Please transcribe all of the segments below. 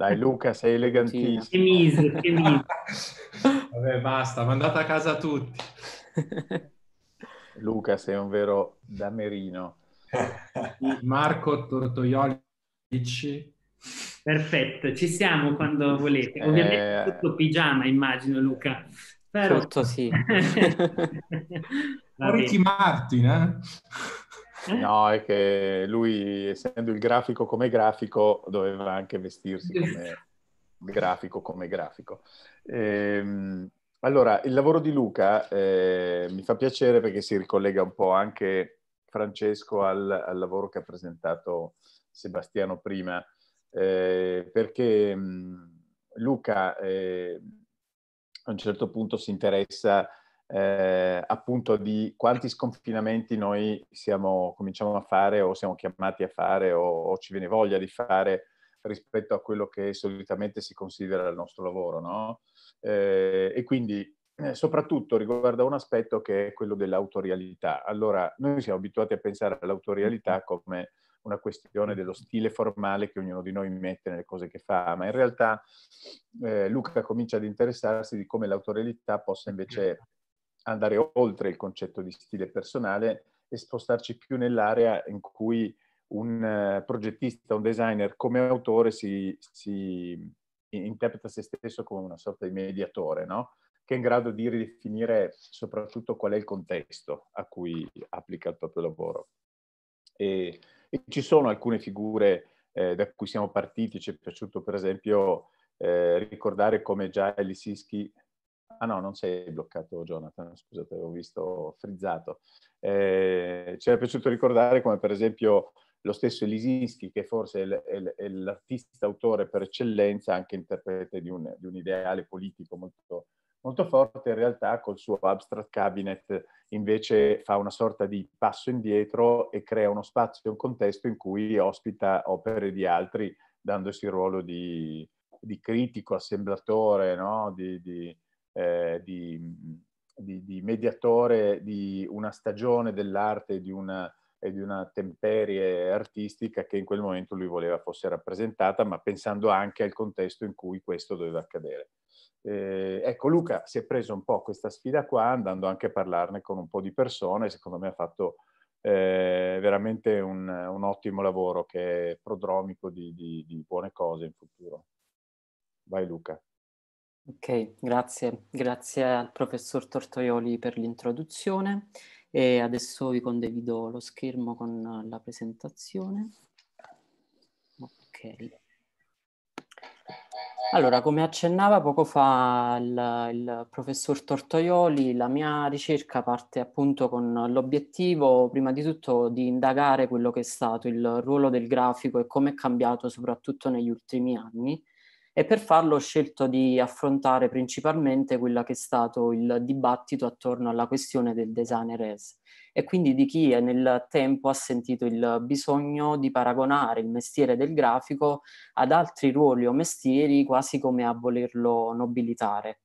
Dai Luca, sei elegantissimo. Che mise, che mise. Vabbè, basta, mandate a casa tutti. Luca, sei un vero damerino. Marco Tortoiolici. Perfetto, ci siamo quando volete. Eh, Ovviamente eh... tutto pigiama, immagino, Luca. Però... Tutto sì. Ricky Martin, eh? Eh? No, è che lui, essendo il grafico come grafico, doveva anche vestirsi come grafico come grafico. Ehm, allora, il lavoro di Luca eh, mi fa piacere perché si ricollega un po' anche Francesco al, al lavoro che ha presentato Sebastiano prima, eh, perché mh, Luca eh, a un certo punto si interessa eh, appunto di quanti sconfinamenti noi siamo, cominciamo a fare o siamo chiamati a fare o, o, ci viene voglia di fare rispetto a quello che solitamente si considera il nostro lavoro, no? eh, e quindi eh, soprattutto riguarda un aspetto che è quello dell'autorialità. Allora, noi siamo abituati a pensare all'autorialità come una questione dello stile formale che ognuno di noi mette nelle cose che fa, ma in realtà eh, Luca comincia ad interessarsi di come l'autorialità possa invece andare oltre il concetto di stile personale e spostarci più nell'area in cui un eh, progettista, un designer come autore si, si, interpreta se stesso come una sorta di mediatore, no? che è in grado di ridefinire soprattutto qual è il contesto a cui applica il proprio lavoro. E, e ci sono alcune figure eh, da cui siamo partiti, ci è piaciuto per esempio eh, ricordare come già Elisischi Ah no, non sei bloccato Jonathan, scusate, avevo visto frizzato. Eh, ci è piaciuto ricordare come per esempio lo stesso Elisinski, che forse è, l'artista autore per eccellenza, anche interprete di un, di un ideale politico molto, molto, forte, in realtà col suo abstract cabinet invece fa una sorta di passo indietro e crea uno spazio, un contesto in cui ospita opere di altri, dandosi il ruolo di, di critico, assemblatore, no? di, di eh, di, di, di, mediatore di una stagione dell'arte e di una, e di una temperie artistica che in quel momento lui voleva fosse rappresentata, ma pensando anche al contesto in cui questo doveva accadere. Eh, ecco, Luca si è preso un po' questa sfida qua, andando anche a parlarne con un po' di persone, secondo me ha fatto eh, veramente un, un, ottimo lavoro che è prodromico di, di, di buone cose in futuro. Vai Luca. Ok, grazie. Grazie al professor Tortoioli per l'introduzione e adesso vi condivido lo schermo con la presentazione. Ok. Allora, come accennava poco fa il, il professor Tortoioli, la mia ricerca parte appunto con l'obiettivo, prima di tutto, di indagare quello che è stato il ruolo del grafico e come è cambiato soprattutto negli ultimi anni e per farlo ho scelto di affrontare principalmente quello che è stato il dibattito attorno alla questione del designer as e quindi di chi nel tempo ha sentito il bisogno di paragonare il mestiere del grafico ad altri ruoli o mestieri quasi come a volerlo nobilitare.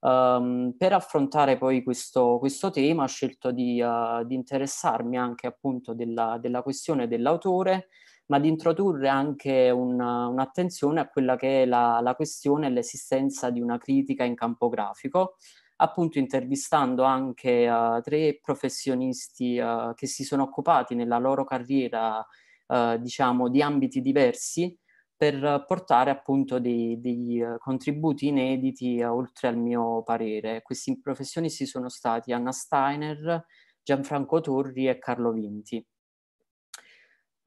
Um, per affrontare poi questo, questo, tema ho scelto di, uh, di interessarmi anche appunto della, della questione dell'autore ma di introdurre anche una, un'attenzione a quella che è la, la questione e l'esistenza di una critica in campo grafico, appunto intervistando anche uh, tre professionisti uh, che si sono occupati nella loro carriera, uh, diciamo, di ambiti diversi per portare appunto dei, dei contributi inediti oltre al mio parere. Questi professionisti sono stati Anna Steiner, Gianfranco Torri e Carlo Vinti.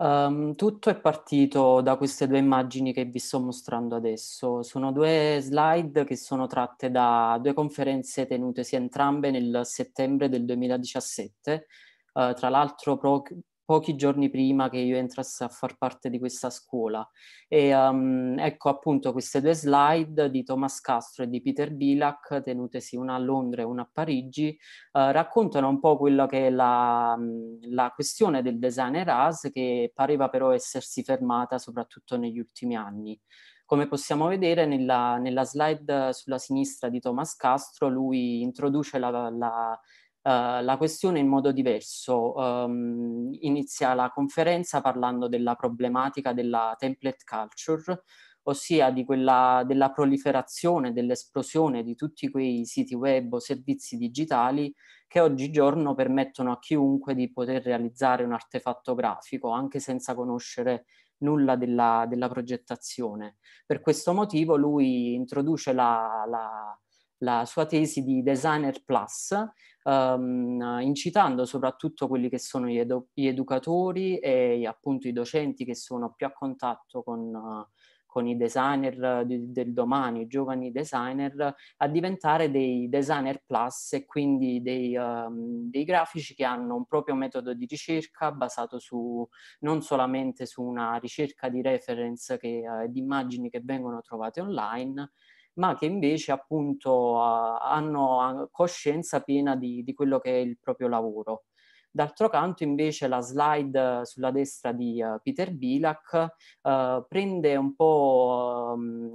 Um, tutto è partito da queste due immagini che vi sto mostrando adesso. Sono due slide che sono tratte da due conferenze tenutesi entrambe nel settembre del 2017, uh, ehm, tra l'altro pro- pochi giorni prima che io entrasse a far parte di questa scuola. E, um, ecco appunto queste due slide di Thomas Castro e di Peter Bilak, tenutesi una a Londra e una a Parigi, uh, raccontano un po' quella che è la, mm, la questione del designer AS che pareva però essersi fermata soprattutto negli ultimi anni. Come possiamo vedere nella, nella, slide sulla sinistra di Thomas Castro, lui introduce la, la, eh, la questione in modo diverso. Um, inizia la conferenza parlando della problematica della template culture, ossia di quella, della proliferazione, dell'esplosione di tutti quei siti web o servizi digitali che oggigiorno permettono a chiunque di poter realizzare un artefatto grafico anche senza conoscere nulla della, della progettazione. Per questo motivo lui introduce la, la la sua tesi di Designer Plus, um, incitando soprattutto quelli che sono gli, edu gli, educatori e appunto i docenti che sono più a contatto con, uh, con i designer di, del domani, i giovani designer, a diventare dei designer plus e quindi dei, um, dei, grafici che hanno un proprio metodo di ricerca basato su, non solamente su una ricerca di reference eh, e uh, di immagini che vengono trovate online, ma che invece appunto hanno coscienza piena di, di quello che è il proprio lavoro. D'altro canto invece la slide sulla destra di uh, Peter Bilak uh, eh, prende un po' uh,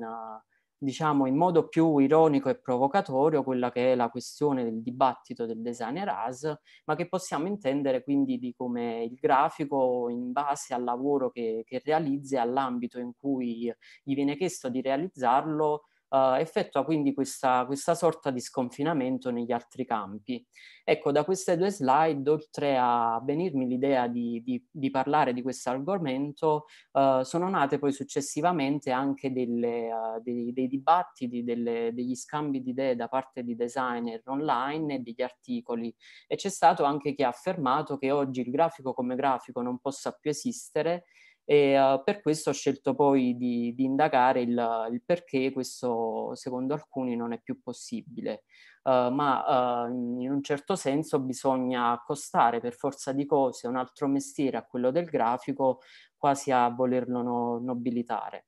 diciamo in modo più ironico e provocatorio quella che è la questione del dibattito del designer AS, ma che possiamo intendere quindi di come il grafico in base al lavoro che, che realizza e all'ambito in cui gli viene chiesto di realizzarlo Uh, effettua quindi questa, questa, sorta di sconfinamento negli altri campi. Ecco, da queste due slide, oltre a venirmi l'idea di, di, di parlare di questo argomento, uh, sono nate poi successivamente anche delle, uh, dei, dei, dibattiti, delle, degli scambi di idee da parte di designer online e degli articoli. E c'è stato anche chi ha affermato che oggi il grafico come grafico non possa più esistere e uh, per questo ho scelto poi di, di indagare il, il, perché questo secondo alcuni non è più possibile, uh, ma uh, in un certo senso bisogna accostare per forza di cose un altro mestiere a quello del grafico quasi a volerlo no- nobilitare.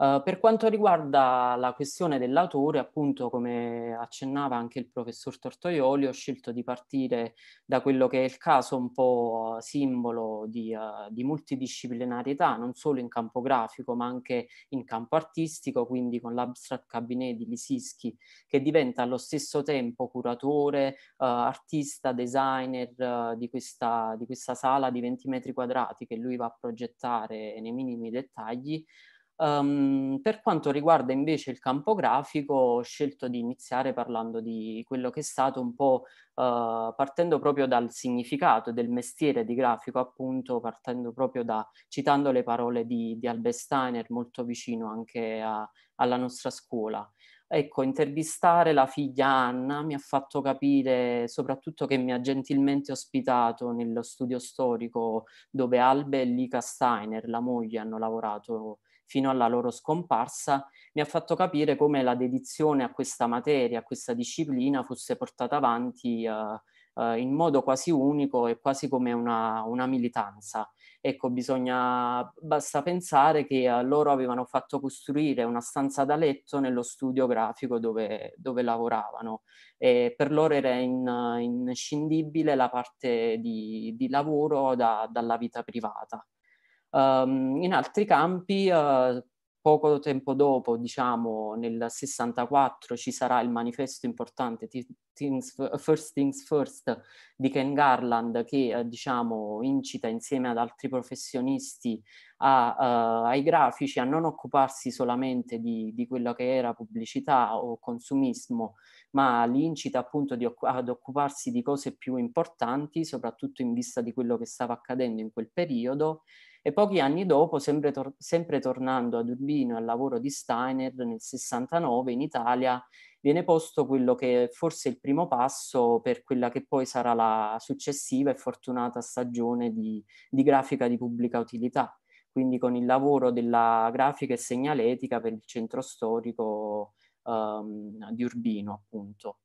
Uhm, per quanto riguarda la questione dell'autore, appunto come accennava anche il professor Tortoioli, ho scelto di partire da quello che è il caso un po' simbolo di, uh, di multidisciplinarietà, non solo in campo grafico ma anche in campo artistico, quindi con l'abstract cabinet di Lisischi che diventa allo stesso tempo curatore, uh, artista, designer uhm, di questa, di questa sala di 20 metri quadrati che lui va a progettare nei minimi dettagli, Um, per quanto riguarda invece il campo grafico, ho scelto di iniziare parlando di quello che è stato un po' uh, partendo proprio dal significato del mestiere di grafico, appunto, partendo proprio da citando le parole di, di Albert Steiner, molto vicino anche a, alla nostra scuola. Ecco, intervistare la figlia Anna mi ha fatto capire, soprattutto che mi ha gentilmente ospitato nello studio storico dove Albe e Lika Steiner, la moglie, hanno lavorato fino alla loro scomparsa, mi ha fatto capire come la dedizione a questa materia, a questa disciplina fosse portata avanti eh, eh, in modo quasi unico e quasi come una, una militanza. Ecco, bisogna, basta pensare che eh, loro avevano fatto costruire una stanza da letto nello studio grafico dove, dove lavoravano e per loro era in, eh, inscindibile la parte di, di lavoro da, dalla vita privata. Um, in altri campi, uh, poco tempo dopo, diciamo nel 64, ci sarà il manifesto importante things, First Things First di Ken Garland che uh, diciamo incita insieme ad altri professionisti a, uh, ai grafici a non occuparsi solamente di, di quello che era pubblicità o consumismo, ma li incita appunto di, ad occuparsi di cose più importanti, soprattutto in vista di quello che stava accadendo in quel periodo e pochi anni dopo, sempre, tor- sempre tornando ad Urbino al lavoro di Steiner nel 69 in Italia, viene posto quello che è forse il primo passo per quella che poi sarà la successiva e fortunata stagione di, di grafica di pubblica utilità, quindi con il lavoro della grafica e segnaletica per il centro storico um, di Urbino, appunto.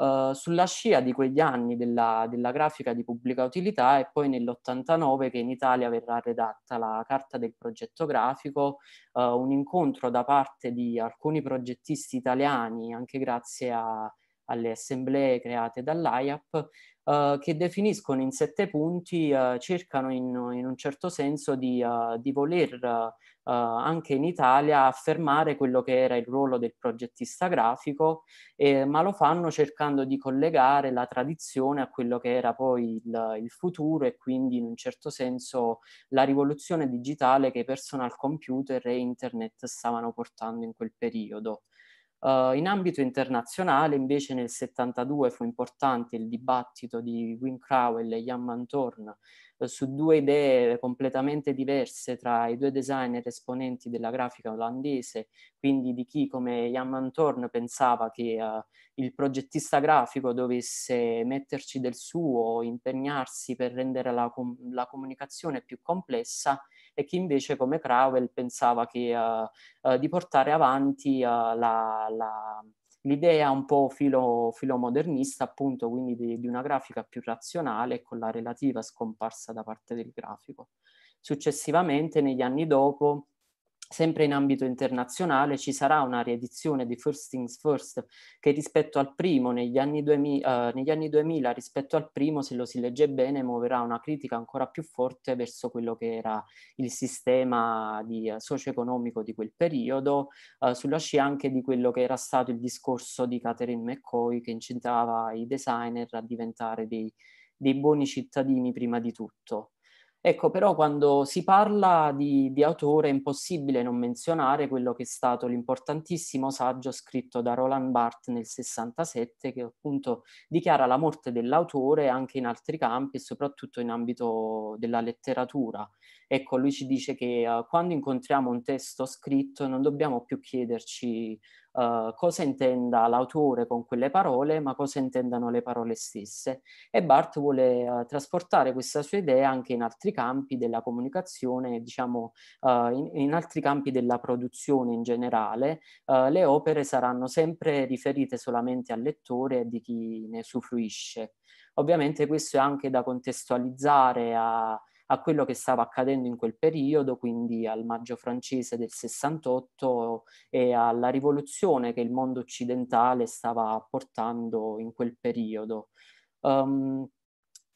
Eh, sulla scia di quegli anni della, della, grafica di pubblica utilità e poi nell'89 che in Italia verrà redatta la carta del progetto grafico, uh, un incontro da parte di alcuni progettisti italiani, anche grazie a alle assemblee create dall'AIAP, eh, che definiscono in sette punti, eh, cercano in, in, un certo senso di, uh, di voler uh, anche in Italia affermare quello che era il ruolo del progettista grafico, eh, ma lo fanno cercando di collegare la tradizione a quello che era poi il, il futuro e quindi in un certo senso la rivoluzione digitale che i personal computer e internet stavano portando in quel periodo. Uh, in ambito internazionale, invece, nel 72 fu importante il dibattito di Wim Crowell e Jan Mantorn uh, eh, su due idee completamente diverse tra i due designer esponenti della grafica olandese, quindi di chi come Jan Mantorn pensava che uh, il progettista grafico dovesse metterci del suo, impegnarsi per rendere la, com- la comunicazione più complessa, e chi invece come Crowell pensava che, uh, uh, di portare avanti eh, la, la, l'idea un po' filo, filomodernista, appunto, quindi di, di, una grafica più razionale con la relativa scomparsa da parte del grafico. Successivamente, negli anni dopo, Sempre in ambito internazionale ci sarà una riedizione di First Things First che rispetto al primo, negli anni, 2000, eh, negli anni 2000 rispetto al primo, se lo si legge bene, muoverà una critica ancora più forte verso quello che era il sistema di, eh, socio-economico di quel periodo, eh, sulla scia anche di quello che era stato il discorso di Catherine McCoy che incitava i designer a diventare dei, dei buoni cittadini prima di tutto. Ecco, però quando si parla di, di, autore è impossibile non menzionare quello che è stato l'importantissimo saggio scritto da Roland Barthes nel 67 che appunto dichiara la morte dell'autore anche in altri campi e soprattutto in ambito della letteratura. Ecco, lui ci dice che uh, quando incontriamo un testo scritto non dobbiamo più chiederci uh, cosa intenda l'autore con quelle parole, ma cosa intendano le parole stesse. E Barth vuole uh, trasportare questa sua idea anche in altri campi della comunicazione, diciamo in, in, altri campi della produzione in generale. le opere saranno sempre riferite solamente al lettore e di chi ne usufruisce. Ovviamente questo è anche da contestualizzare a, a quello che stava accadendo in quel periodo, quindi al maggio francese del 68 e alla rivoluzione che il mondo occidentale stava portando in quel periodo. Um,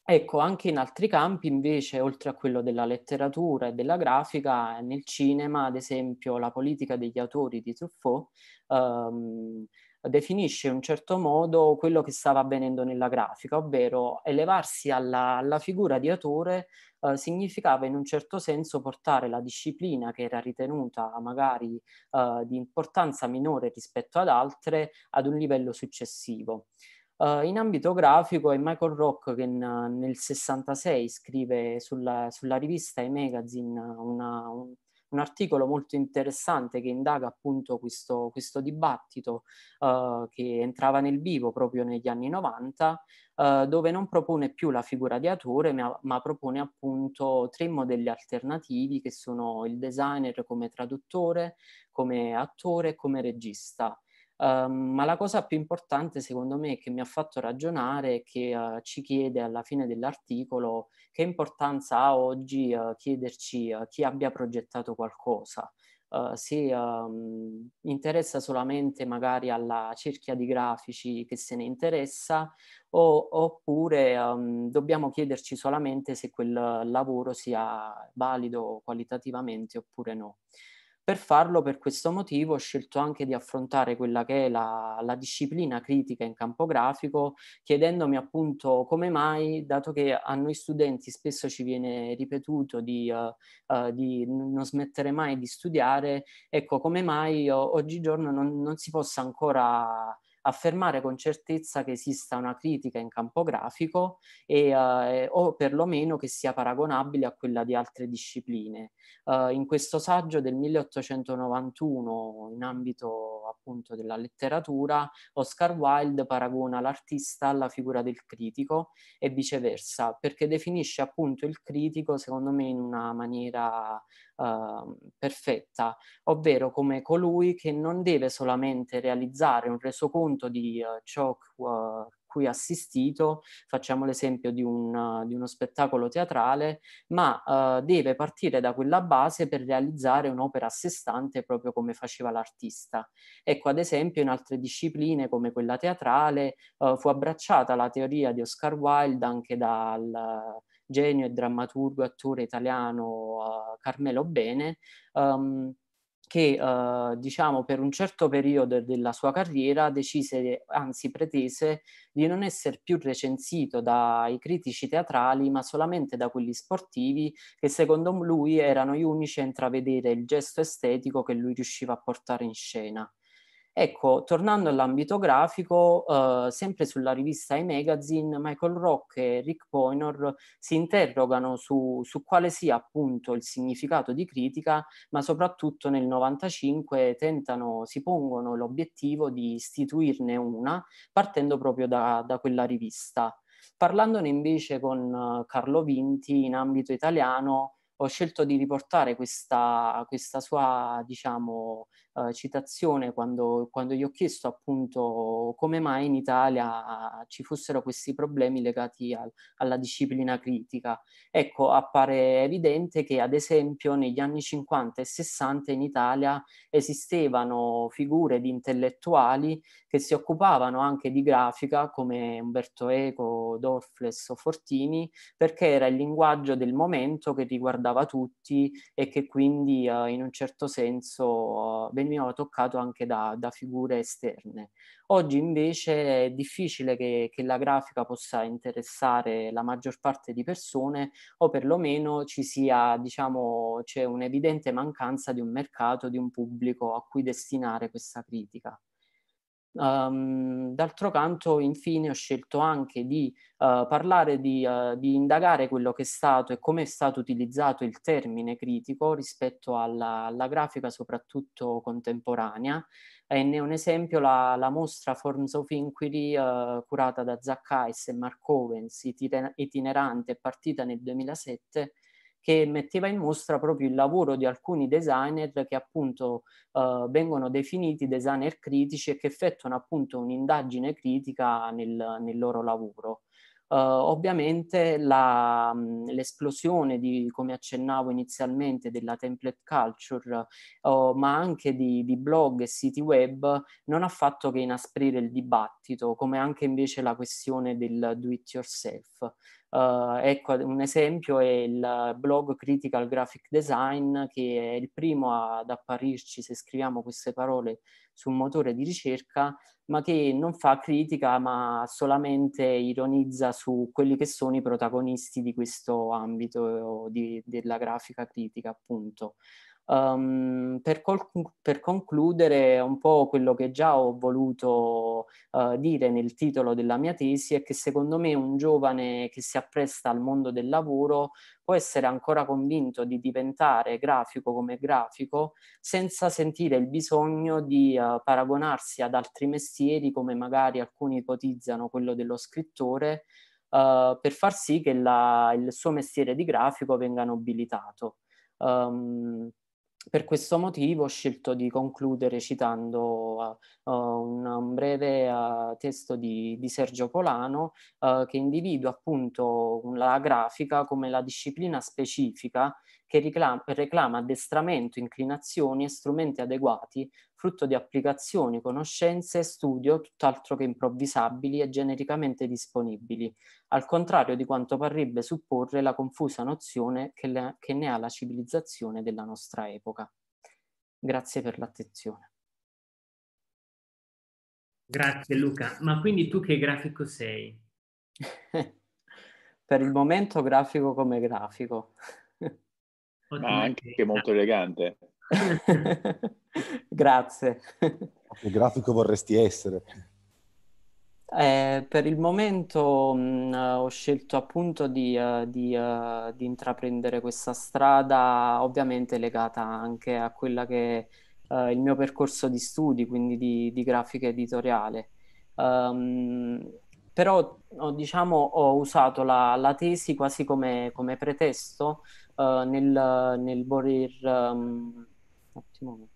Ecco, anche in altri campi invece, oltre a quello della letteratura e della grafica, nel cinema, ad esempio, la politica degli autori di Truffaut ehm, definisce in un certo modo quello che stava avvenendo nella grafica, ovvero elevarsi alla, alla figura di autore eh, significava in un certo senso portare la disciplina che era ritenuta magari eh, di importanza minore rispetto ad altre ad un livello successivo. Uh, in ambito grafico è Michael Rock che in, nel 66 scrive sulla, sulla rivista e magazine una, un, un articolo molto interessante che indaga appunto questo, questo dibattito uh, che entrava nel vivo proprio negli anni 90, uh, eh, dove non propone più la figura di autore, ma, ma, propone appunto tre modelli alternativi che sono il designer come traduttore, come attore e come regista. Ehm, ma la cosa più importante secondo me che mi ha fatto ragionare è che uh, ci chiede alla fine dell'articolo che importanza ha oggi uh, chiederci uh, chi abbia progettato qualcosa. se um, interessa solamente magari alla cerchia di grafici che se ne interessa o, oppure um, dobbiamo chiederci solamente se quel lavoro sia valido qualitativamente oppure no. Per farlo, per questo motivo, ho scelto anche di affrontare quella che è la, la, disciplina critica in campo grafico, chiedendomi appunto come mai, dato che a noi studenti spesso ci viene ripetuto di, uh, uh, di non smettere mai di studiare, ecco come mai uh, oggigiorno non, non si possa ancora affermare con certezza che esista una critica in campo grafico e, eh, o perlomeno che sia paragonabile a quella di altre discipline. Eh, in questo saggio del 1891, in ambito appunto della letteratura, Oscar Wilde paragona l'artista alla figura del critico e viceversa, perché definisce appunto il critico, secondo me, in una maniera Ehm, perfetta, ovvero come colui che non deve solamente realizzare un resoconto di eh, ciò uh, cui ha assistito, facciamo l'esempio di, un, eh, di, uno spettacolo teatrale, ma uh, deve partire da quella base per realizzare un'opera a sé stante proprio come faceva l'artista. Ecco, ad esempio in altre discipline come quella teatrale uh, fu abbracciata la teoria di Oscar Wilde anche dal genio e drammaturgo e attore italiano eh, Carmelo Bene, um, che eh, diciamo per un certo periodo della sua carriera decise, anzi pretese, di non essere più recensito dai critici teatrali, ma solamente da quelli sportivi, che secondo lui erano gli unici a intravedere il gesto estetico che lui riusciva a portare in scena. Ecco, tornando all'ambito grafico, eh, sempre sulla rivista I magazine, Michael Rock e Rick Poynor si interrogano su, su, quale sia appunto il significato di critica, ma soprattutto nel 95 tentano, si pongono l'obiettivo di istituirne una, partendo proprio da, da quella rivista. Parlandone invece con eh, Carlo Vinti in ambito italiano, ho scelto di riportare questa, questa sua, diciamo, eh, citazione quando, quando, gli ho chiesto appunto come mai in Italia ci fossero questi problemi legati al, alla disciplina critica. Ecco, appare evidente che ad esempio negli anni 50 e 60 in Italia esistevano figure di intellettuali che si occupavano anche di grafica come Umberto Eco, Dorfles o Fortini perché era il linguaggio del momento che riguardava tutti e che quindi uh, in un certo senso uh, veniva toccato anche da, da figure esterne. Oggi invece è difficile che, che, la grafica possa interessare la maggior parte di persone o perlomeno ci sia, diciamo, c'è un'evidente mancanza di un mercato, di un pubblico a cui destinare questa critica. Um, d'altro canto, infine, ho scelto anche di uh, parlare, di, uh, di, indagare quello che è stato e come è stato utilizzato il termine critico rispetto alla, alla grafica, soprattutto contemporanea. E eh, ne è un esempio la, la mostra Forms of Inquiry, uh, curata da Zach Heiss e Mark Owens, itinerante, partita nel 2007 che metteva in mostra proprio il lavoro di alcuni designer che appunto eh, vengono definiti designer critici e che effettuano appunto un'indagine critica nel, nel loro lavoro. Uh, ovviamente la, mm, l'esplosione di, come accennavo inizialmente, della template culture, uh, ma anche di, di, blog e siti web, non ha fatto che inasprire il dibattito, come anche invece la questione del do it yourself. Uh, ecco, un esempio è il blog Critical Graphic Design, che è il primo ad apparirci se scriviamo queste parole su un motore di ricerca, ma che non fa critica, ma solamente ironizza su quelli che sono i protagonisti di questo ambito eh, di, della grafica critica, appunto. Um, per, col- per, concludere un po' quello che già ho voluto uh, dire nel titolo della mia tesi è che secondo me un giovane che si appresta al mondo del lavoro può essere ancora convinto di diventare grafico come grafico senza sentire il bisogno di uh, paragonarsi ad altri mestieri come magari alcuni ipotizzano quello dello scrittore uh, per far sì che la, il suo mestiere di grafico venga nobilitato. Um, per questo motivo ho scelto di concludere citando uh, un, breve uh, testo di, di, Sergio Polano uh, eh, che individua appunto la grafica come la disciplina specifica che reclama, reclama addestramento, inclinazioni e strumenti adeguati, frutto di applicazioni, conoscenze e studio tutt'altro che improvvisabili e genericamente disponibili, al contrario di quanto parrebbe supporre la confusa nozione che, la, che ne ha la civilizzazione della nostra epoca. Grazie per l'attenzione. Grazie Luca, ma quindi tu che grafico sei? per il momento grafico come grafico. Ma anche molto elegante. Grazie. Che grafico vorresti essere? Eh, per il momento mh, mm, eh, ho scelto appunto di, uh, di, uh, di, intraprendere questa strada, ovviamente legata anche a quello che è uh, il mio percorso di studi, quindi di, di grafica editoriale. Um, però diciamo ho usato la, la tesi quasi come, come pretesto uh, nel, nel, voler, um, ehm, ottimo,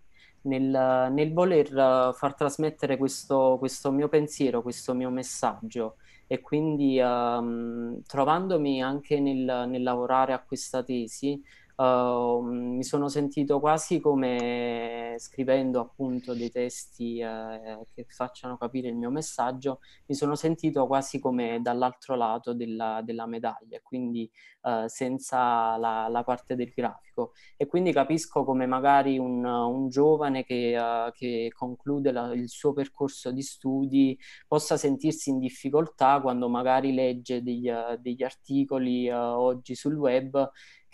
nel, nel voler uh, far trasmettere questo, questo, mio pensiero, questo mio messaggio e quindi um, trovandomi anche nel, nel lavorare a questa tesi Ehm, mi sono sentito quasi come scrivendo appunto dei testi uh, che facciano capire il mio messaggio, mi sono sentito quasi come dall'altro lato della, della medaglia, quindi uh, senza la, la, parte del grafico. E quindi capisco come magari un, un giovane che, eh, che conclude la, il suo percorso di studi possa sentirsi in difficoltà quando magari legge degli, degli articoli oggi sul web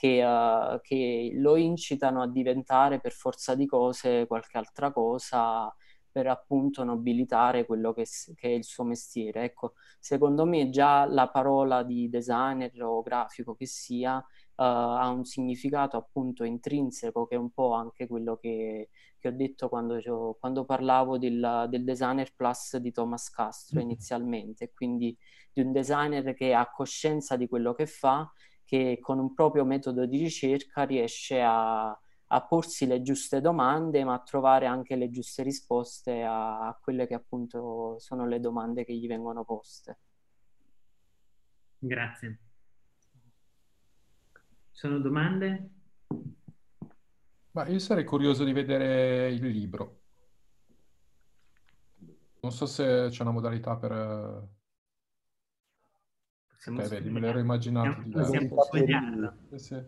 che, uh, che lo incitano a diventare per forza di cose qualche altra cosa per appunto nobilitare quello che, che, è il suo mestiere. Ecco, secondo me già la parola di designer o grafico che sia uh, ha un significato appunto intrinseco che è un po' anche quello che, che ho detto quando, quando parlavo del, del, designer plus di Thomas Castro mm-hmm. inizialmente, quindi di un designer che ha coscienza di quello che fa che con un proprio metodo di ricerca riesce a, a porsi le giuste domande, ma a trovare anche le giuste risposte a, a quelle che appunto sono le domande che gli vengono poste. Grazie. Sono domande? Ma io sarei curioso di vedere il libro. Non so se c'è una modalità per Possiamo okay, vedi, me l'ero immaginato. di svegliarla. Eh, sì.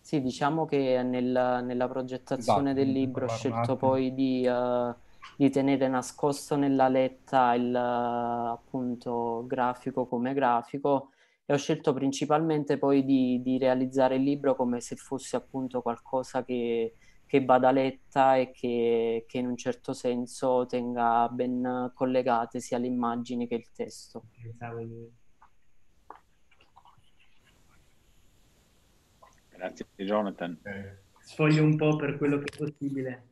sì, diciamo che nella, nella progettazione esatto, del libro ho scelto poi di, uh, di, tenere nascosto nella letta il uh, appunto grafico come grafico e ho scelto principalmente poi di, di realizzare il libro come se fosse appunto qualcosa che che letta e che, che, in un certo senso tenga ben collegate sia le immagini che il testo. Grazie Jonathan. Sfoglio un po' per quello che è possibile.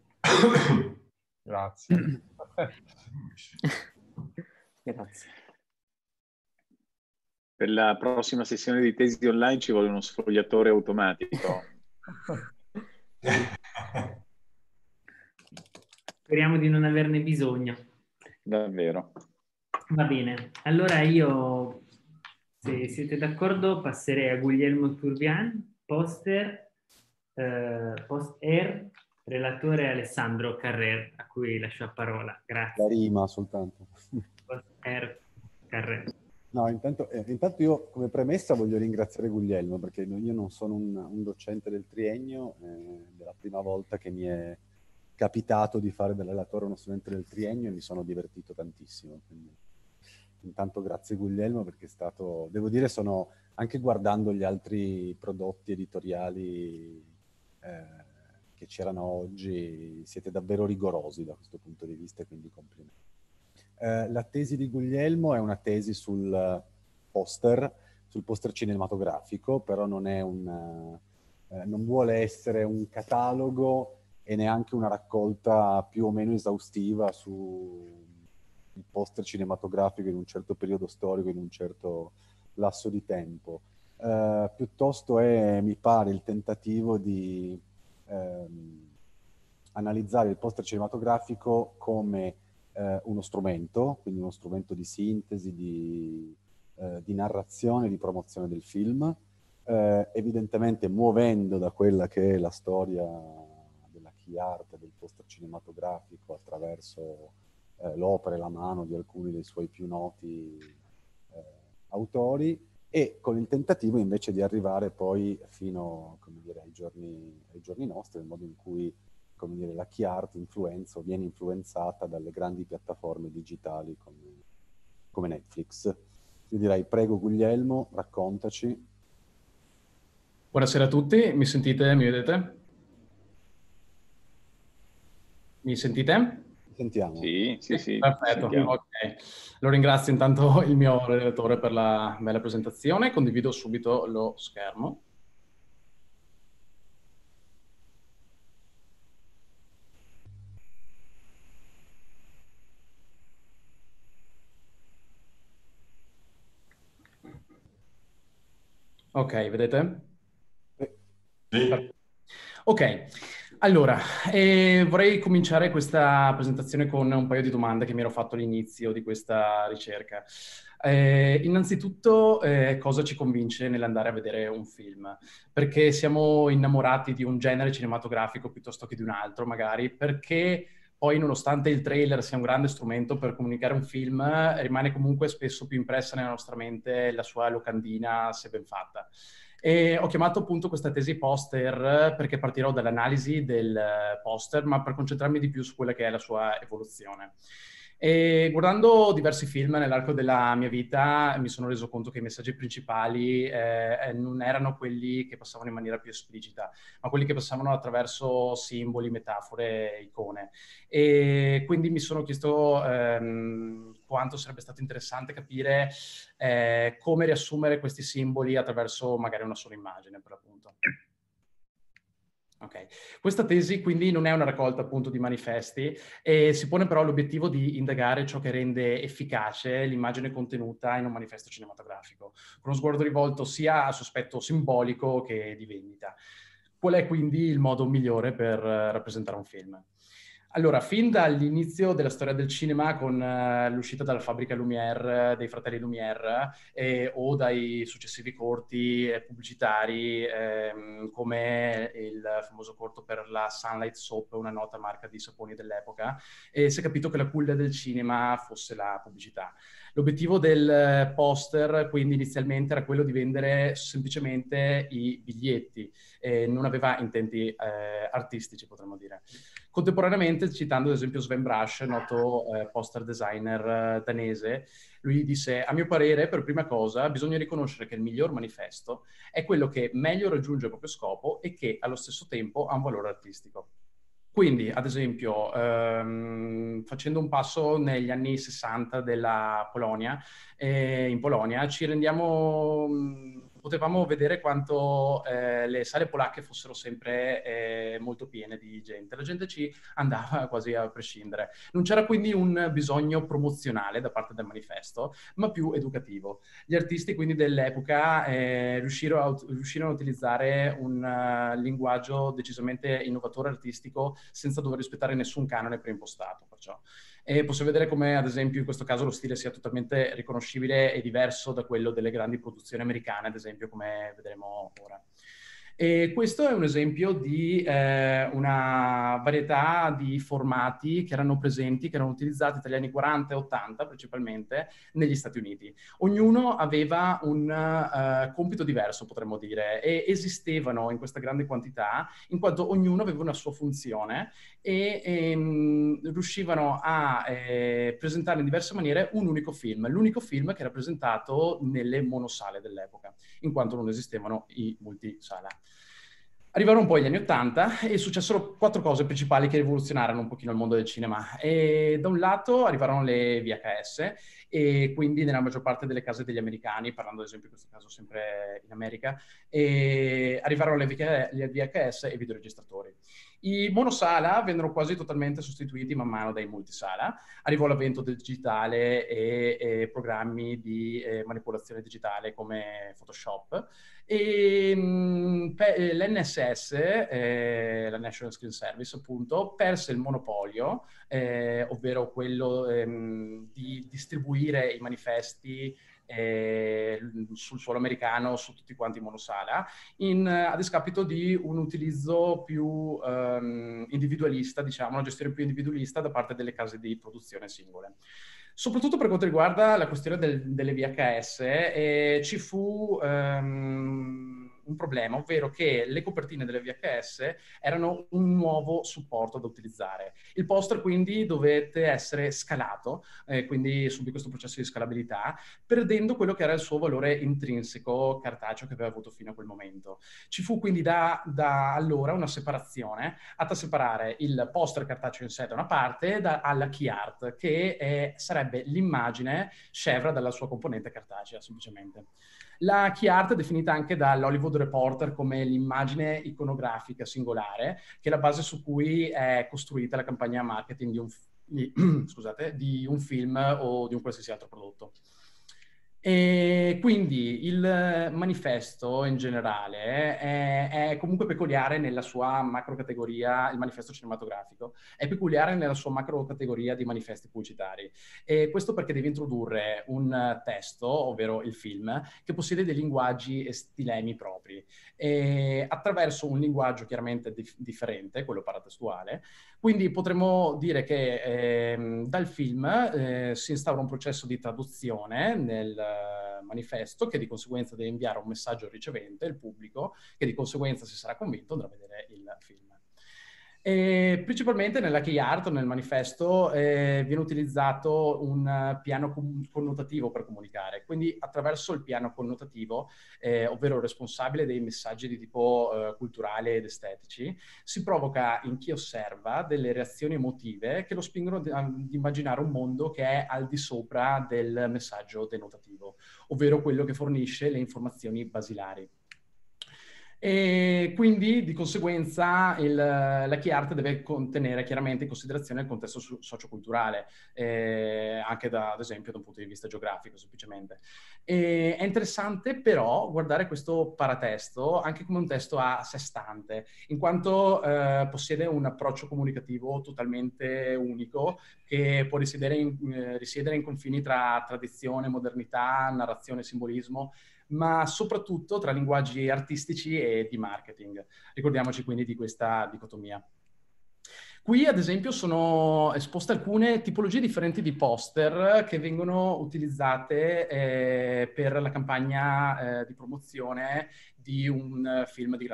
Grazie. Grazie. Per la prossima sessione di tesi online ci vuole uno sfogliatore automatico. Speriamo di non averne bisogno. Davvero. Va bene, allora io, se siete d'accordo, passerei a Guglielmo Turbian, poster, eh, post relatore Alessandro Carrer, a cui lascio la parola. Grazie. La rima soltanto. post Carrer. No, intanto, eh, intanto, io come premessa voglio ringraziare Guglielmo perché io non sono un, un docente del triennio, eh, è la prima volta che mi è capitato di fare del relatore uno studente del triennio e mi sono divertito tantissimo. Quindi, intanto grazie Guglielmo perché è stato, devo dire, sono anche guardando gli altri prodotti editoriali eh, che c'erano oggi, siete davvero rigorosi da questo punto di vista, quindi complimenti. Eh, la tesi di Guglielmo è una tesi sul poster, sul poster cinematografico, però non, un, eh, non vuole essere un catalogo e neanche una raccolta più o meno esaustiva su il poster cinematografico in un certo periodo storico, in un certo lasso di tempo. Eh, piuttosto è, mi pare, il tentativo di ehm, analizzare il poster cinematografico come eh, uno strumento, quindi uno strumento di sintesi, di, eh, di narrazione, di promozione del film, eh, evidentemente muovendo da quella che è la storia di arte del poster cinematografico attraverso eh, l'opera e la mano di alcuni dei suoi più noti eh, autori e con il tentativo invece di arrivare poi fino dire, ai, giorni, ai, giorni, nostri, nel modo in cui dire, la key art influenza o viene influenzata dalle grandi piattaforme digitali come, come Netflix. Io direi, prego Guglielmo, raccontaci. Buonasera a tutti, mi sentite, mi vedete? Mi sentite? Sentiamo. Sì, sì, sì. Perfetto, okay. Lo ringrazio intanto il mio relatore per la bella presentazione. Condivido subito lo schermo. Ok, vedete? Sì. Ok. Allora, eh, vorrei cominciare questa presentazione con un paio di domande che mi ero fatto all'inizio di questa ricerca. Eh, innanzitutto, eh, cosa ci convince nell'andare a vedere un film? Perché siamo innamorati di un genere cinematografico piuttosto che di un altro, magari? Perché poi, nonostante il trailer sia un grande strumento per comunicare un film, rimane comunque spesso più impressa nella nostra mente la sua locandina, se ben fatta. E ho chiamato appunto questa tesi poster perché partirò dall'analisi del poster, ma per concentrarmi di più su quella che è la sua evoluzione. E guardando diversi film nell'arco della mia vita mi sono reso conto che i messaggi principali eh, eh non erano quelli che passavano in maniera più esplicita, ma quelli che passavano attraverso simboli, metafore, icone. E quindi mi sono chiesto ehm, quanto sarebbe stato interessante capire eh, come riassumere questi simboli attraverso magari una sola immagine, per l'appunto. Ok, Questa tesi quindi non è una raccolta appunto di manifesti e si pone però l'obiettivo di indagare ciò che rende efficace l'immagine contenuta in un manifesto cinematografico, con uno sguardo rivolto sia a sospetto simbolico che di vendita. Qual è quindi il modo migliore per eh, rappresentare un film? Allora, fin dall'inizio della storia del cinema, con uh, l'uscita dalla fabbrica Lumière, eh, dei fratelli Lumière, eh, o dai successivi corti eh, pubblicitari, ehm, come il famoso corto per la Sunlight Soap, una nota marca di saponi dell'epoca, eh, si è capito che la culla del cinema fosse la pubblicità. L'obiettivo del eh, poster quindi inizialmente era quello di vendere semplicemente i biglietti, eh, non aveva intenti eh, artistici potremmo dire. Contemporaneamente, citando ad esempio Sven Brash, noto eh, poster designer eh, danese, lui disse, a mio parere, per prima cosa, bisogna riconoscere che il miglior manifesto è quello che meglio raggiunge il proprio scopo e che allo stesso tempo ha un valore artistico. Quindi, ad esempio, ehm, facendo un passo negli anni 60 della Polonia, eh, in Polonia ci rendiamo mm, potevamo vedere quanto eh, le sale polacche fossero sempre eh, molto piene di gente. La gente ci andava quasi a prescindere. Non c'era quindi un bisogno promozionale da parte del manifesto, ma più educativo. Gli artisti quindi dell'epoca eh, riuscirono, a, riuscirono, a, utilizzare un uh, linguaggio decisamente innovatore artistico senza dover rispettare nessun canone preimpostato. Perciò e possiamo vedere come ad esempio in questo caso lo stile sia totalmente riconoscibile e diverso da quello delle grandi produzioni americane, ad esempio come vedremo ora. E questo è un esempio di eh, una varietà di formati che erano presenti, che erano utilizzati tra gli anni 40 e 80 principalmente negli Stati Uniti. Ognuno aveva un uh, compito diverso, potremmo dire, e esistevano in questa grande quantità in quanto ognuno aveva una sua funzione e, e ehm, riuscivano a eh, presentare in diverse maniere un unico film, l'unico film che era presentato nelle monosale dell'epoca, in quanto non esistevano i multisala. Arrivarono poi gli anni Ottanta e successero quattro cose principali che rivoluzionarono un pochino il mondo del cinema. E da un lato arrivarono le VHS e quindi nella maggior parte delle case degli americani, parlando ad esempio in questo caso sempre in America, arrivarono le VHS e i videoregistratori. I monosala vennero quasi totalmente sostituiti man mano dai multisala, arrivò l'avvento del digitale e, e programmi di eh, manipolazione digitale come Photoshop e mh, mm, pe- eh, l'NSS, eh, la National Screen Service appunto, perse il monopolio, eh, ovvero quello ehm, di distribuire i manifesti eh, sul suolo americano, su tutti quanti in monosala, in, a discapito di un utilizzo più ehm, individualista, diciamo, una gestione più individualista da parte delle case di produzione singole. Soprattutto per quanto riguarda la questione del, delle VHS, eh, ci fu... Ehm, un problema, ovvero che le copertine delle VHS erano un nuovo supporto da utilizzare. Il poster quindi dovette essere scalato, eh, quindi subì questo processo di scalabilità, perdendo quello che era il suo valore intrinseco cartaceo che aveva avuto fino a quel momento. Ci fu quindi da, da allora una separazione atta a separare il poster cartaceo in sé da una parte da, alla key art, che è, sarebbe l'immagine scevra dalla sua componente cartacea, semplicemente. La key art è definita anche dall'Hollywood Reporter come l'immagine iconografica singolare, che è la base su cui è costruita la campagna marketing di un, di, scusate, di un film o di un qualsiasi altro prodotto. E quindi il manifesto in generale è, è, comunque peculiare nella sua macro categoria, il manifesto cinematografico, è peculiare nella sua macro categoria di manifesti pubblicitari. E questo perché deve introdurre un testo, ovvero il film, che possiede dei linguaggi e stilemi propri, e attraverso un linguaggio chiaramente dif- differente, quello paratestuale, quindi potremmo dire che eh, dal film eh, si instaura un processo di traduzione nel eh, manifesto che di conseguenza deve inviare un messaggio al ricevente, il pubblico, che di conseguenza se sarà convinto andrà a vedere il film. E principalmente nella key art, nel manifesto, eh, viene utilizzato un piano connotativo per comunicare, quindi attraverso il piano connotativo, eh, ovvero il responsabile dei messaggi di tipo eh, culturale ed estetici, si provoca in chi osserva delle reazioni emotive che lo spingono ad immaginare un mondo che è al di sopra del messaggio denotativo, ovvero quello che fornisce le informazioni basilari. E quindi di conseguenza il, la key art deve contenere chiaramente in considerazione il contesto su, socioculturale, eh, anche da, ad esempio da un punto di vista geografico semplicemente. E è interessante però guardare questo paratesto anche come un testo a sé stante, in quanto eh, possiede un approccio comunicativo totalmente unico che può risiedere in, eh, risiedere in confini tra tradizione, modernità, narrazione, simbolismo ma soprattutto tra linguaggi artistici e di marketing. Ricordiamoci quindi di questa dicotomia. Qui, ad esempio, sono esposte alcune tipologie differenti di poster che vengono utilizzate eh, per la campagna eh, di promozione di un eh, film di,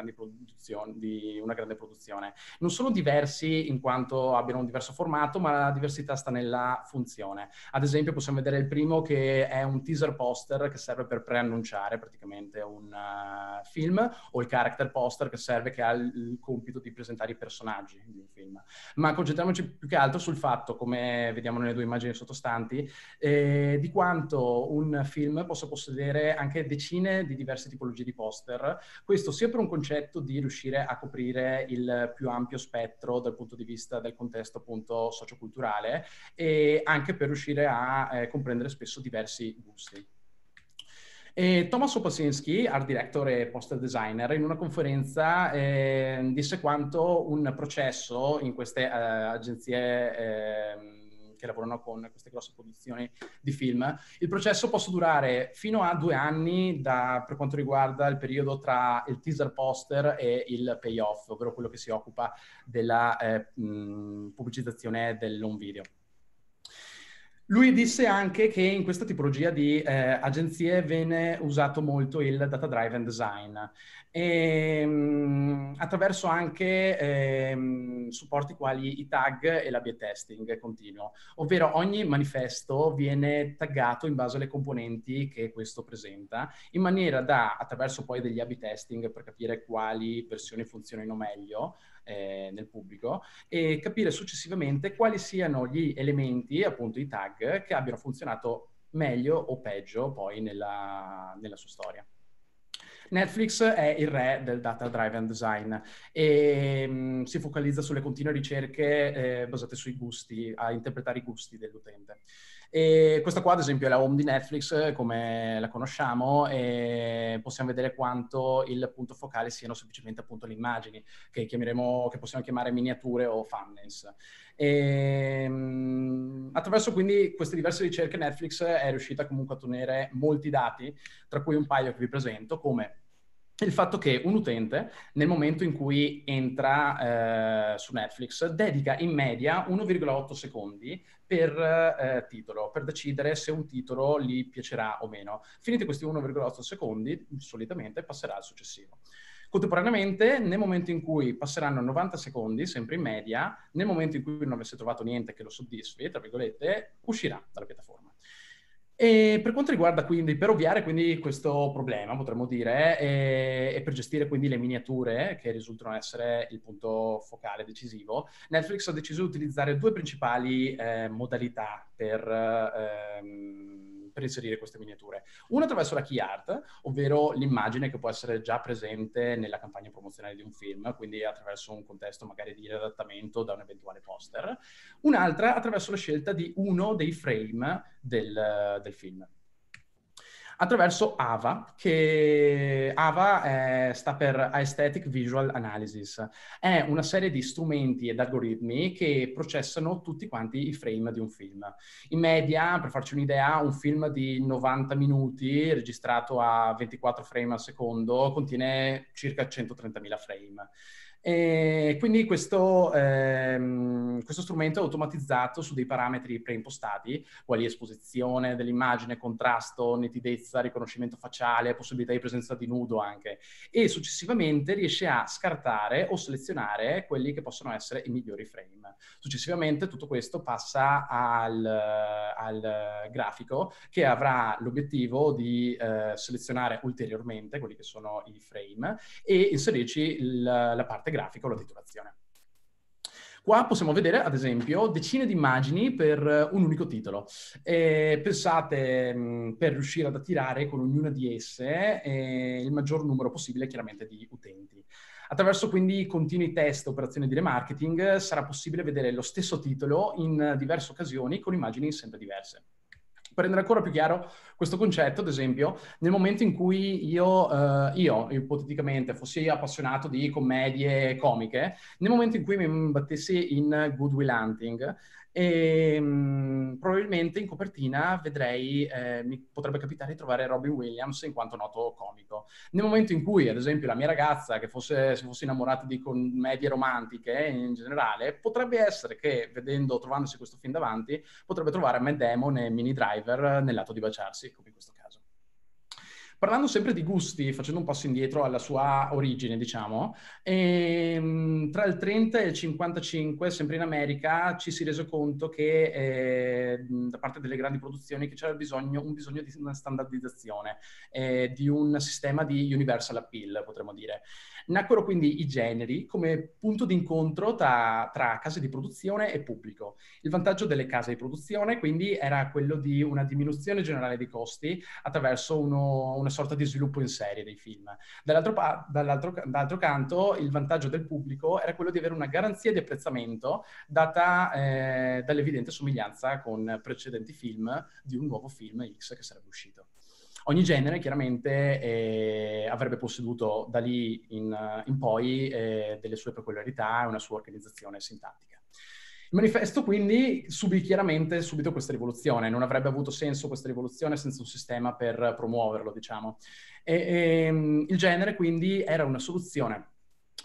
di, una grande produzione. Non sono diversi in quanto abbiano un diverso formato, ma la diversità sta nella funzione. Ad esempio possiamo vedere il primo che è un teaser poster che serve per preannunciare praticamente un uh, film, o il character poster che serve che ha il, il compito di presentare i personaggi di un film. Ma concentriamoci più che altro sul fatto, come vediamo nelle due immagini sottostanti, eh, di quanto un film possa possedere anche decine di diverse tipologie di poster software, questo sia per un concetto di riuscire a coprire il più ampio spettro dal punto di vista del contesto appunto socioculturale e anche per riuscire a eh, comprendere spesso diversi gusti. E Thomas Opasinski, art director e poster designer, in una conferenza eh, disse quanto un processo in queste eh, agenzie ehm, che lavorano con queste grosse produzioni di film. Il processo può durare fino a due anni da, per quanto riguarda il periodo tra il teaser poster e il payoff, ovvero quello che si occupa della eh, mh, pubblicizzazione dell'on video. Lui disse anche che in questa tipologia di eh, agenzie viene usato molto il data driven design, e, ehm, attraverso anche eh, supporti quali i tag e la testing continuo, ovvero ogni manifesto viene taggato in base alle componenti che questo presenta, in maniera da, attraverso poi degli a testing per capire quali versioni funzionino meglio, eh, nel pubblico e capire successivamente quali siano gli elementi, appunto i tag, che abbiano funzionato meglio o peggio poi nella, nella sua storia. Netflix è il re del data driven design e mh, mm, si focalizza sulle continue ricerche eh, basate sui gusti, a interpretare i gusti dell'utente. E questa qua, ad esempio, è la home di Netflix, eh, come la conosciamo, e possiamo vedere quanto il punto focale siano semplicemente appunto le immagini, che, chiameremo, che possiamo chiamare miniature o thumbnails. E, ehm, attraverso quindi queste diverse ricerche Netflix è riuscita comunque a ottenere molti dati, tra cui un paio che vi presento, come il fatto che un utente, nel momento in cui entra eh, su Netflix, dedica in media 1,8 secondi per eh, titolo, per decidere se un titolo gli piacerà o meno. Finiti questi 1,8 secondi, solitamente passerà al successivo. Contemporaneamente, nel momento in cui passeranno 90 secondi, sempre in media, nel momento in cui non avesse trovato niente che lo soddisfi, tra virgolette, uscirà dalla piattaforma. E per quanto riguarda quindi, per ovviare quindi questo problema, potremmo dire, e, e, per gestire quindi le miniature che risultano essere il punto focale decisivo, Netflix ha deciso di utilizzare due principali eh, modalità per... Ehm, per inserire queste miniature. Uno attraverso la key art, ovvero l'immagine che può essere già presente nella campagna promozionale di un film, quindi attraverso un contesto magari di riadattamento da un eventuale poster. Un'altra attraverso la scelta di uno dei frame del, del film attraverso AVA, che AVA eh, sta per Aesthetic Visual Analysis. È una serie di strumenti ed algoritmi che processano tutti quanti i frame di un film. In media, per farci un'idea, un film di 90 minuti, registrato a 24 frame al secondo, contiene circa 130.000 frame. E quindi questo, ehm, questo, strumento è automatizzato su dei parametri preimpostati, quali esposizione dell'immagine, contrasto, nitidezza, riconoscimento facciale, possibilità di presenza di nudo anche, e successivamente riesce a scartare o selezionare quelli che possono essere i migliori frame. Successivamente tutto questo passa al, al grafico che avrà l'obiettivo di eh, selezionare ulteriormente quelli che sono i frame e inserirci il, la parte grafica grafica o la titolazione. Qua possiamo vedere, ad esempio, decine di immagini per eh, un unico titolo. E pensate mm, per riuscire ad attirare con ognuna di esse eh, il maggior numero possibile, chiaramente, di utenti. Attraverso quindi continui test, operazioni di remarketing, sarà possibile vedere lo stesso titolo in diverse occasioni con immagini sempre diverse. Per rendere ancora più chiaro questo concetto, ad esempio, nel momento in cui io, eh, io ipoteticamente fossi appassionato di commedie comiche, nel momento in cui mi battessi in Goodwill Hunting, e ehm, mh, probabilmente in copertina vedrei, eh, mi potrebbe capitare di trovare Robin Williams in quanto noto comico. Nel momento in cui, ad esempio, la mia ragazza, che fosse, se fosse innamorata di commedie romantiche eh, in generale, potrebbe essere che, vedendo, trovandosi questo film davanti, potrebbe trovare Mad Demon e Mini Driver nel lato di baciarsi, come in questo caso. Parlando sempre di gusti, facendo un passo indietro alla sua origine, diciamo, ehm, tra il 30 e il 55, sempre in America, ci si è reso conto che eh, da parte delle grandi produzioni c'era bisogno, un bisogno di una standardizzazione, eh, di un sistema di universal appeal, potremmo dire. Nacquero quindi i generi come punto di incontro tra, tra case di produzione e pubblico. Il vantaggio delle case di produzione quindi era quello di una diminuzione generale dei costi attraverso uno, una sorta di sviluppo in serie dei film. Dall'altro, pa- dall'altro, dall'altro canto, il vantaggio del pubblico era quello di avere una garanzia di apprezzamento data eh, dall'evidente somiglianza con precedenti film di un nuovo film X che sarebbe uscito. Ogni genere chiaramente eh, avrebbe posseduto da lì in, in poi eh, delle sue peculiarità e una sua organizzazione sintattica. Il manifesto quindi subì chiaramente subito questa rivoluzione, non avrebbe avuto senso questa rivoluzione senza un sistema per promuoverlo, diciamo. E, e, ehm, il genere quindi era una soluzione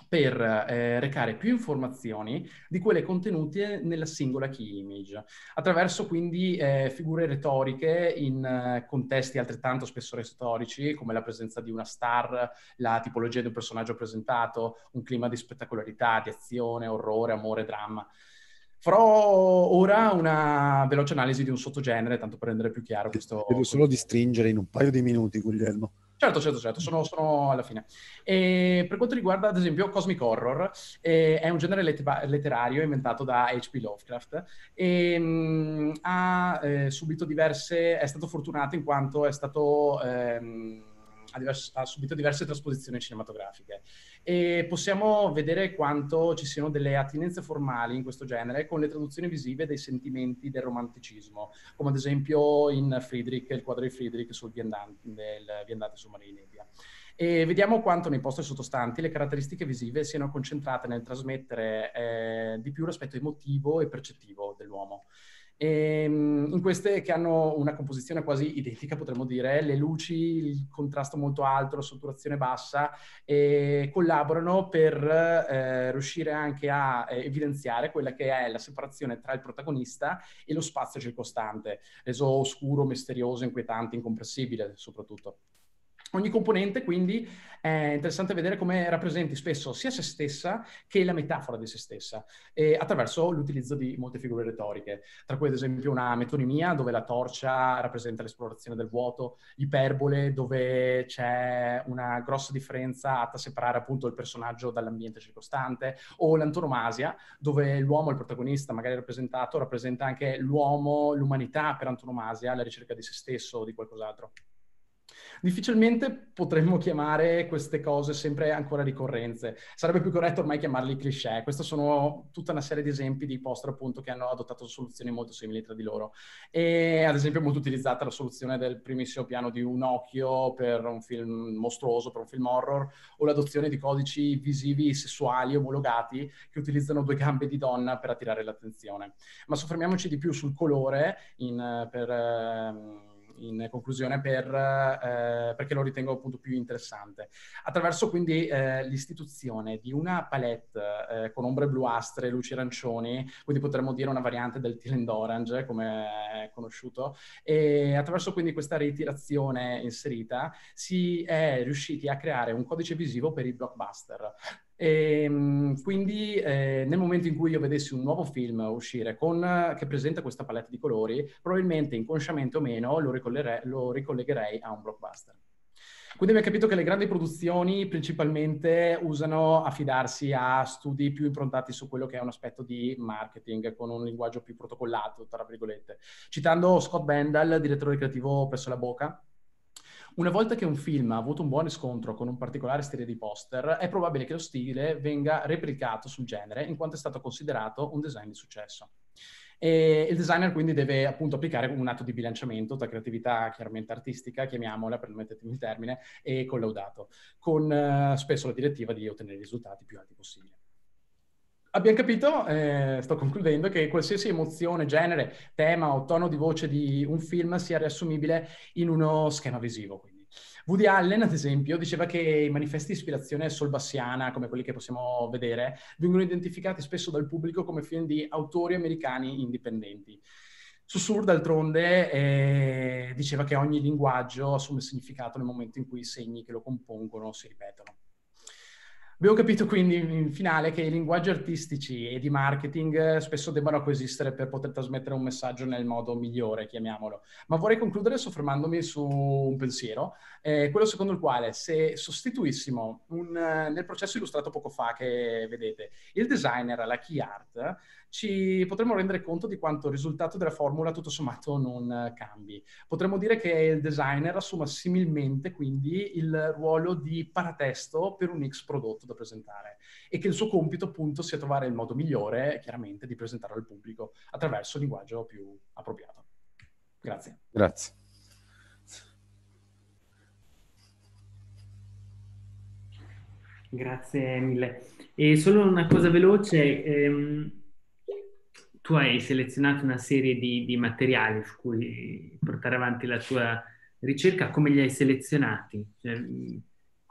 per eh, recare più informazioni di quelle contenute nella singola key image, attraverso quindi eh, figure retoriche in eh, contesti altrettanto spesso storici, come la presenza di una star, la tipologia di un personaggio presentato, un clima di spettacolarità, di azione, orrore, amore, dramma. Farò ora una veloce analisi di un sottogenere, tanto per rendere più chiaro questo... Devo solo distringere in un paio di minuti, Guglielmo. Certo, certo, certo, sono, sono alla fine. E per quanto riguarda, ad esempio, Cosmic Horror, eh, è un genere let- letterario inventato da H.P. Lovecraft e ehm, mh, ha eh, subito diverse... è stato fortunato in quanto è stato... Ehm, ha, divers- ha, subito diverse trasposizioni cinematografiche e possiamo vedere quanto ci siano delle attinenze formali in questo genere con le traduzioni visive dei sentimenti del romanticismo, come ad esempio in Friedrich, il quadro di Friedrich sul viandante, del viandante su mare nebbia. E vediamo quanto nei posti sottostanti le caratteristiche visive siano concentrate nel trasmettere eh, di più l'aspetto emotivo e percettivo dell'uomo. Ehm, in queste che hanno una composizione quasi identica, potremmo dire, le luci, il contrasto molto alto, la saturazione bassa, e collaborano per eh, riuscire anche a eh, evidenziare quella che è la separazione tra il protagonista e lo spazio circostante, reso oscuro, misterioso, inquietante, incomprensibile soprattutto. Ogni componente quindi è interessante vedere come rappresenti spesso sia se stessa che la metafora di se stessa eh, attraverso l'utilizzo di molte figure retoriche, tra cui ad esempio una metonimia dove la torcia rappresenta l'esplorazione del vuoto, iperbole dove c'è una grossa differenza atta a separare appunto il personaggio dall'ambiente circostante o l'antonomasia dove l'uomo, il protagonista magari rappresentato, rappresenta anche l'uomo, l'umanità per antonomasia, la ricerca di se stesso o di qualcos'altro difficilmente potremmo chiamare queste cose sempre ancora ricorrenze. Sarebbe più corretto ormai chiamarli cliché. Queste sono tutta una serie di esempi di poster appunto che hanno adottato soluzioni molto simili tra di loro. E ad esempio è molto utilizzata la soluzione del primissimo piano di un occhio per un film mostruoso, per un film horror, o l'adozione di codici visivi sessuali omologati che utilizzano due gambe di donna per attirare l'attenzione. Ma soffermiamoci di più sul colore in, per... Um, in conclusione per, eh, perché lo ritengo appunto più interessante. Attraverso quindi eh, l'istituzione di una palette eh, con ombre bluastre, luci arancioni, quindi potremmo dire una variante del Tilend Orange come è conosciuto, e attraverso quindi questa ritirazione inserita si è riusciti a creare un codice visivo per i blockbuster e, ehm, quindi eh, nel momento in cui io vedessi un nuovo film uscire con, che presenta questa palette di colori, probabilmente inconsciamente o meno lo, lo ricollegherei a un blockbuster. Quindi abbiamo capito che le grandi produzioni principalmente usano affidarsi a studi più improntati su quello che è un aspetto di marketing, con un linguaggio più protocollato, tra virgolette. Citando Scott Bendal, direttore creativo presso la Boca, una volta che un film ha avuto un buon riscontro con un particolare stile di poster, è probabile che lo stile venga replicato sul genere, in quanto è stato considerato un design di successo. E il designer quindi deve appunto applicare un atto di bilanciamento tra creatività chiaramente artistica, chiamiamola, permettetemi il termine, e collaudato, con eh, spesso la direttiva di ottenere i risultati più alti possibili. Abbiamo capito, eh, sto concludendo, che qualsiasi emozione, genere, tema o tono di voce di un film sia riassumibile in uno schema visivo. Quindi. Woody Allen, ad esempio, diceva che i manifesti di ispirazione solbassiana, come quelli che possiamo vedere, vengono identificati spesso dal pubblico come film di autori americani indipendenti. Sussur, d'altronde, eh, diceva che ogni linguaggio assume significato nel momento in cui i segni che lo compongono si ripetono. Abbiamo capito quindi in finale che i linguaggi artistici e di marketing eh, spesso debbano coesistere per poter trasmettere un messaggio nel modo migliore, chiamiamolo. Ma vorrei concludere soffermandomi su un pensiero, eh, quello secondo il quale se sostituissimo un, eh, nel processo illustrato poco fa che vedete, il designer alla key art, ci potremmo rendere conto di quanto il risultato della formula tutto sommato non eh, cambi. Potremmo dire che il designer assuma similmente quindi il ruolo di paratesto per un X prodotto da presentare e che il suo compito appunto sia trovare il modo migliore chiaramente di presentarlo al pubblico attraverso un linguaggio più appropriato. Grazie. Grazie. Grazie mille. E solo una cosa veloce, ehm, tu hai selezionato una serie di, di materiali su cui portare avanti la tua ricerca, come li hai selezionati? Cioè,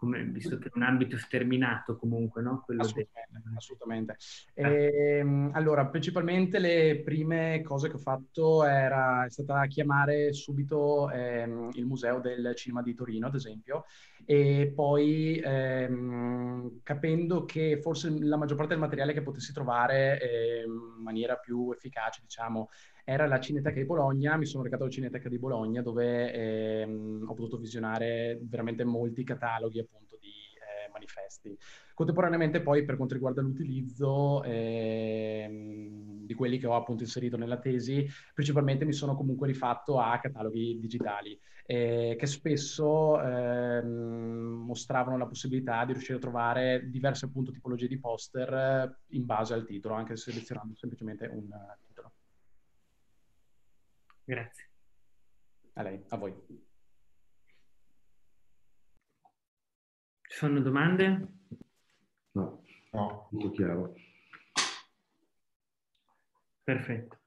come, visto che è un ambito sterminato comunque, no? Quello assolutamente. Del... assolutamente. E, ah. ehm, allora, principalmente le prime cose che ho fatto era, è stata chiamare subito ehm, il Museo del Cinema di Torino, ad esempio, e poi ehm, capendo che forse la maggior parte del materiale che potessi trovare eh, in maniera più efficace, diciamo, era la Cineteca di Bologna, mi sono recato alla Cineteca di Bologna dove ehm, ho potuto visionare veramente molti cataloghi appunto di eh, manifesti. Contemporaneamente poi per quanto riguarda l'utilizzo ehm, di quelli che ho appunto inserito nella tesi, principalmente mi sono comunque rifatto a cataloghi digitali eh, che spesso ehm, mostravano la possibilità di riuscire a trovare diverse appunto tipologie di poster eh, in base al titolo, anche selezionando semplicemente un Grazie. A lei, a voi. Ci sono domande? No, no. molto chiaro. Perfetto.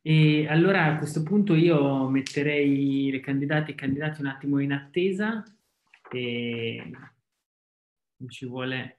E allora a questo punto io metterei le candidate e i candidati un attimo in attesa e ci vuole